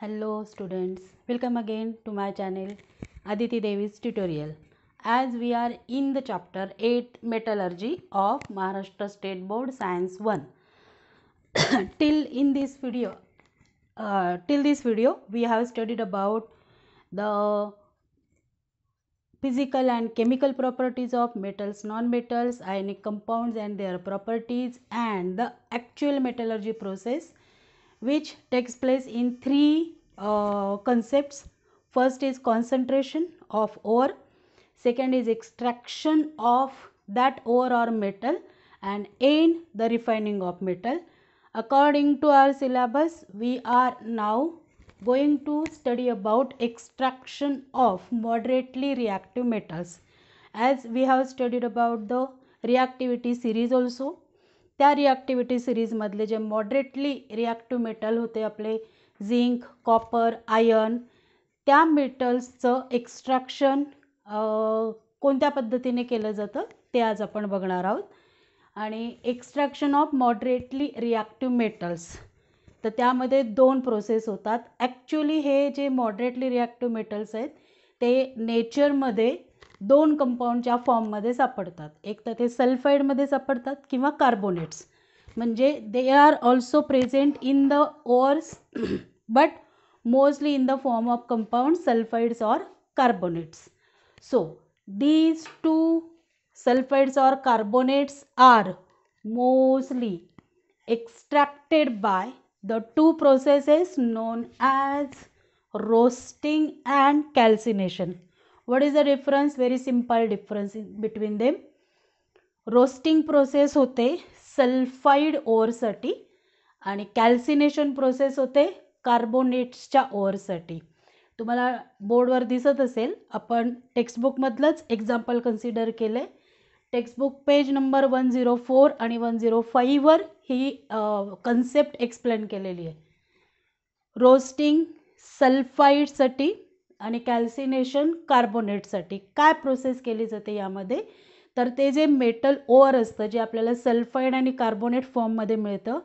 Hello students, welcome again to my channel Aditi Devi's tutorial. As we are in the chapter 8 metallurgy of Maharashtra State Board Science 1. till in this video, uh, till this video we have studied about the physical and chemical properties of metals, non-metals, ionic compounds and their properties and the actual metallurgy process which takes place in three uh, concepts first is concentration of ore second is extraction of that ore or metal and in the refining of metal according to our syllabus we are now going to study about extraction of moderately reactive metals as we have studied about the reactivity series also त्या रिॲक्टिव्हिटी सिरीजमधले जे moderately reactive metal होते आपले zinc copper iron त्या मेटल्सचं extraction कोणत्या पद्धतीने केलं जातं ते आज आपण बघणार आहोत आणि extraction of moderately reactive metals तर त्यामध्ये दोन प्रोसेस होतात ॲक्च्युली हे जे मॉडरेटली रिॲक्टिव्ह मेटल्स आहेत ते नेचरमध्ये दोन कंपाऊंडच्या फॉर्ममध्ये सापडतात एक तर ते सल्फाईडमध्ये सापडतात किंवा कार्बोनेट्स म्हणजे they are also present in the ores but mostly in the form of compound sulphides or carbonates so these two sulphides or carbonates are mostly extracted by the two processes known as roasting and calcination what is the difference very simple difference between them roasting process होते sulphide साठी आणि calcination process होते कार्बोनेट्सच्या ओअरसाठी तुम्हाला बोर्डवर दिसत असेल आपण टेक्स्टबुकमधलंच example consider केलं आहे textbook page number one zero four आणि वन झिरो फाईव्हवर ही कन्सेप्ट एक्सप्लेन केलेली आहे रोस्टिंग सल्फाईडसाठी आणि कॅल्सिनेशन कार्बोनेटसाठी काय प्रोसेस केली जाते यामध्ये तर ते जे मेटल ओअर असतं जे आपल्याला सल्फाईड आणि कार्बोनेट फॉर्ममध्ये मिळतं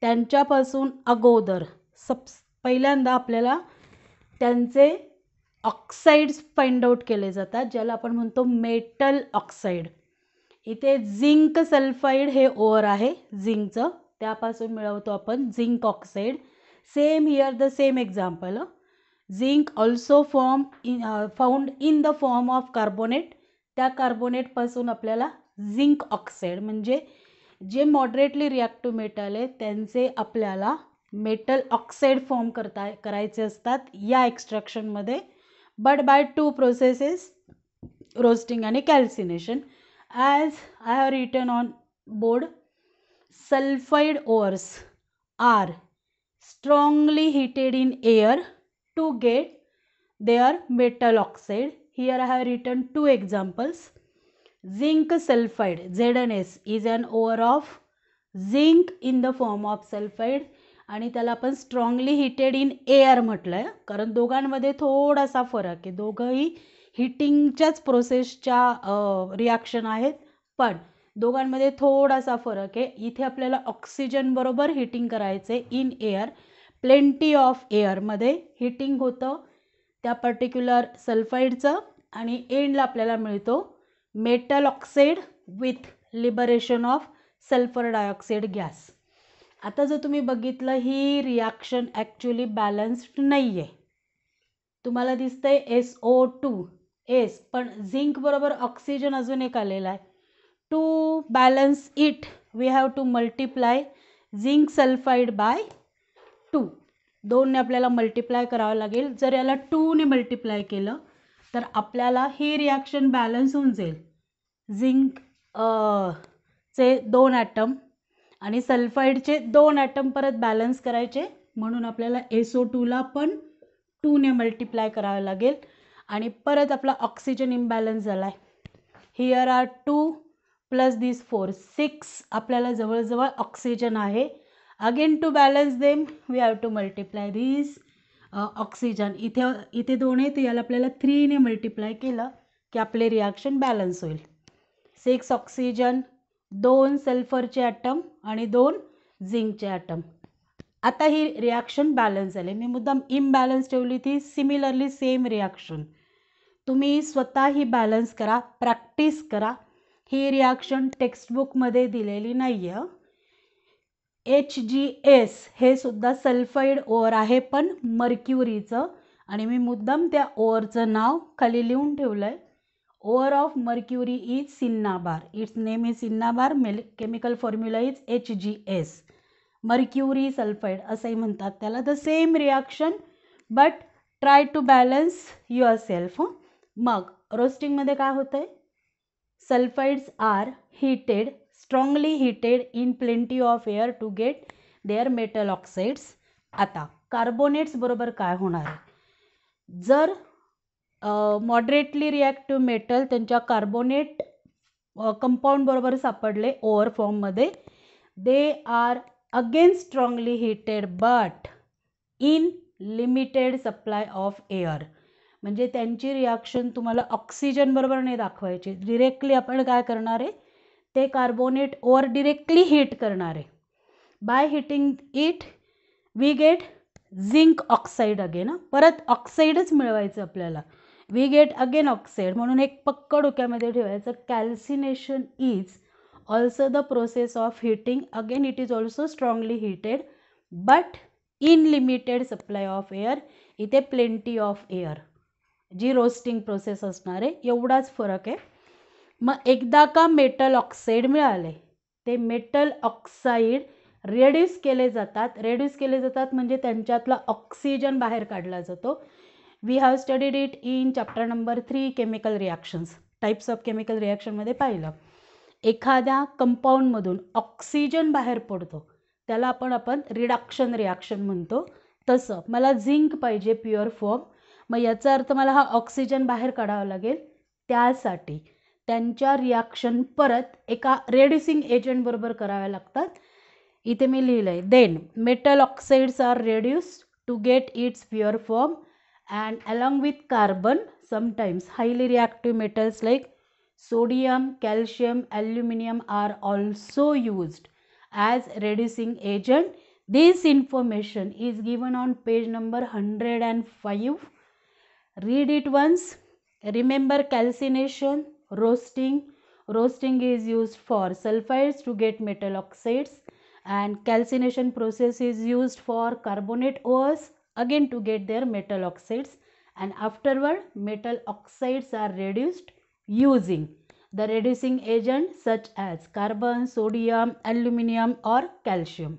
त्यांच्यापासून अगोदर सब पहिल्यांदा आपल्याला त्यांचे ऑक्साईड्स फाइंड आउट केले जातात ज्याला आपण म्हणतो मेटल ऑक्साईड इथे झिंक सल्फाईड हे ओअर आहे झिंकचं त्यापासून मिळवतो आपण zinc oxide same here the same example zinc also form in found in the form of carbonate त्या कार्बोनेटपासून आपल्याला झिंक ऑक्साईड म्हणजे जे मॉडरेटली रिॲक्टिव्ह मेटल आहे त्यांचे आपल्याला मेटल ऑक्साईड फॉर्म करता करायचे असतात या एक्स्ट्रॅक्शनमध्ये but by two processes roasting आणि calcination as I have written on board sulphide ores are strongly heated in air to get their metal oxide. Here I have written two examples. Zinc sulfide ZNS is an ore of zinc in the form of sulphide आणि त्याला आपण strongly heated in air म्हटलं आहे कारण दोघांमध्ये थोडासा फरक आहे दोघंही हिटिंगच्याच प्रोसेसच्या रिॲक्शन आहेत पण दोघांमध्ये थोडासा फरक आहे इथे आपल्याला ऑक्सिजन बरोबर करायचं आहे इन एअर प्लेंटी ऑफ एअरमध्ये हिटिंग होतं त्या पर्टिक्युलर सल्फाईडचं आणि एंडला आपल्याला मिळतो metal oxide with liberation of sulphur dioxide gas आता जर तुम्ही बघितलं ही रिॲक्शन ॲक्च्युली बॅलन्स्ड नाही आहे तुम्हाला दिसतं आहे एस ओ टू एस पण झिंकबरोबर ऑक्सिजन अजून एक आलेला आहे to balance it we have to multiply zinc sulphide by two दोनने आपल्याला मल्टिप्लाय करावं लागेल जर याला टूने मल्टिप्लाय केलं तर आपल्याला ही रिॲक्शन बॅलन्स होऊन जाईल झिंक चे दोन ॲटम आणि सल्फाईडचे दोन ॲटम परत बॅलन्स करायचे म्हणून आपल्याला एसओ टूला पण टूने मल्टिप्लाय करावं लागेल आणि परत आपला ऑक्सिजन इम्बॅलन्स झाला आहे here are two plus this four six आपल्याला जवळजवळ ऑक्सिजन आहे again to balance them we have to multiply this oxygen इथे इथे दोन आहेत याला आपल्याला थ्रीने मल्टिप्लाय केलं की आपले रिॲक्शन बॅलन्स होईल सिक्स ऑक्सिजन दोन सल्फरचे ॲटम आणि दोन झिंकचे ॲटम आता ही रिॲक्शन बॅलन्स झाली मी मुद्दाम इमबॅलन्स ठेवली ती सिमिलरली सेम रिॲक्शन तुम्ही स्वतः ही बॅलन्स करा प्रॅक्टिस करा ही रिॲक्शन टेक्स्टबुकमध्ये दिलेली नाही आहे एच जी एस हे सुद्धा सल्फाईड ओअर आहे पण मर्क्युरीचं आणि मी मुद्दाम त्या ओअरचं नाव खाली लिहून ठेवलं आहे ore of mercury is cinnabar its name is cinnabar मेल chemical formula is H G S mercury sulphide असंही म्हणतात त्याला the same reaction but try to balance yourself मग रोस्टिंगमध्ये काय होतं आहे sulphides are heated strongly heated in plenty of air to get their metal oxides आता कार्बोनेट्सबरोबर काय होणार आहे जर मॉडरेटली रिॲक्टिव्ह मेटल त्यांच्या कार्बोनेट कंपाऊंडबरोबर सापडले ओअर फॉर्ममध्ये they R again strongly heated but in limited supply of air म्हणजे त्यांची रिॲक्शन तुम्हाला ऑक्सिजनबरोबर नाही दाखवायची डिरेक्टली आपण काय करणार आहे ते कार्बोनेट ओर डिरेक्टली हीट करणार आहे by heating it we get zinc oxide again परत ऑक्साईडच मिळवायचं आपल्याला वी गेट अगेन ऑक्साईड म्हणून एक पक्क डोक्यामध्ये ठेवायचं calcination is also the process of heating again it is also strongly heated but in limited supply of air इथे प्लेंटी ऑफ एअर जी रोस्टिंग प्रोसेस असणार आहे एवढाच फरक आहे मग एकदा का मेटल ऑक्साईड मिळाले ते मेटल ऑक्साईड रेड्यूस केले जातात रेड्यूस केले जातात म्हणजे त्यांच्यातला ऑक्सिजन बाहेर काढला जातो we have studied it in chapter number three chemical reactions types of chemical रिॲक्शनमध्ये पाहिलं एखाद्या कंपाऊंडमधून ऑक्सिजन बाहेर पडतो त्याला आपण आपण रिडक्शन रिॲक्शन म्हणतो तसं मला झिंक पाहिजे प्युअर फॉर्म मग याचा अर्थ मला हा ऑक्सिजन बाहेर काढावा लागेल त्यासाठी त्यांच्या रिॲक्शन परत एका रेड्युसिंग एजंटबरोबर कराव्या लागतात इथे मी लिहिलं आहे then metal oxides are reduced to get its pure form and along with carbon sometimes highly reactive metals like sodium calcium aluminium are also used as reducing agent this information is given on page number hundred and five read it once remember calcination roasting. Roasting is used for sulfides to get metal oxides and calcination process is used for carbonate ores again to get their metal oxides and afterward metal oxides are reduced using the reducing agent such as carbon, sodium, aluminium or calcium.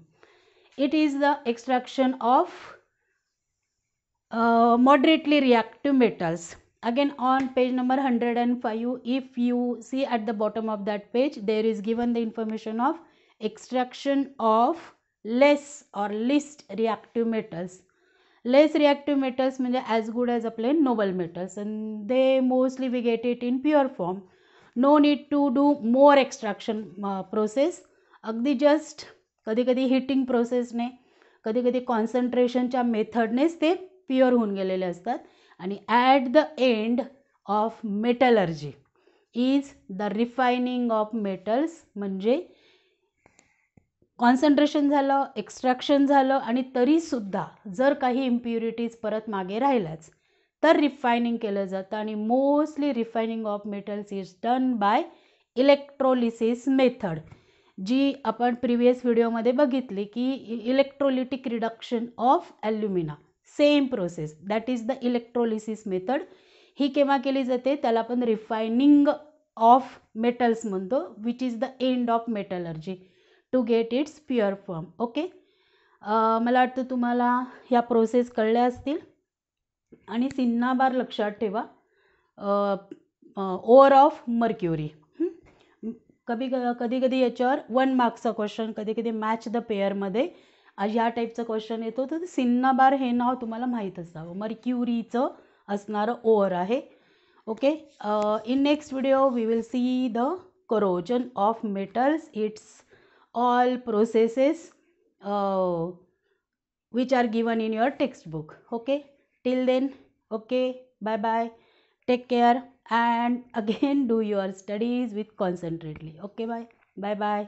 It is the extraction of uh, moderately reactive metals. again on page number 105 if you see at the bottom of that page there is given the information of extraction of less or least reactive metals less reactive metals means as good as a plain noble metals and they mostly we get it in pure form no need to do more extraction uh, process अगदी just process ne heating प्रोसेसने concentration cha कॉन्सन्ट्रेशनच्या मेथडनेच ते pure होऊन गेलेले असतात आणि at the end of metallurgy is the refining of metals म्हणजे कॉन्सन्ट्रेशन झालं एक्स्ट्रॅक्शन झालं आणि तरीसुद्धा जर काही इम्प्युरिटीज परत मागे राहिल्याच तर रिफायनिंग केलं जातं आणि mostly refining of metals is done by electrolysis method जी आपण प्रिव्हियस व्हिडिओमध्ये बघितली की electrolytic reduction of alumina same process that is the electrolysis method ही केव्हा केली जाते त्याला आपण रिफायनिंग ऑफ मेटल्स म्हणतो which is the end of metallurgy to get its pure form okay मला वाटतं तुम्हाला ह्या प्रोसेस कळल्या असतील आणि सिन्नाबार लक्षात ठेवा ओअर ऑफ मर्क्युरी कभी कधी कधी याच्यावर वन मार्क्सचा क्वेश्चन कधी कधी मॅच द पेअरमध्ये या टाईपचं क्वेश्चन येतो तर सिन्नाबार हे नाव तुम्हाला माहीत असावं मर्क्युरीचं असणारं ओअर आहे okay in next video we will see the corrosion of metals its all processes which are given in your textbook okay till then okay bye bye take care and again do your studies with concentrately okay bye bye bye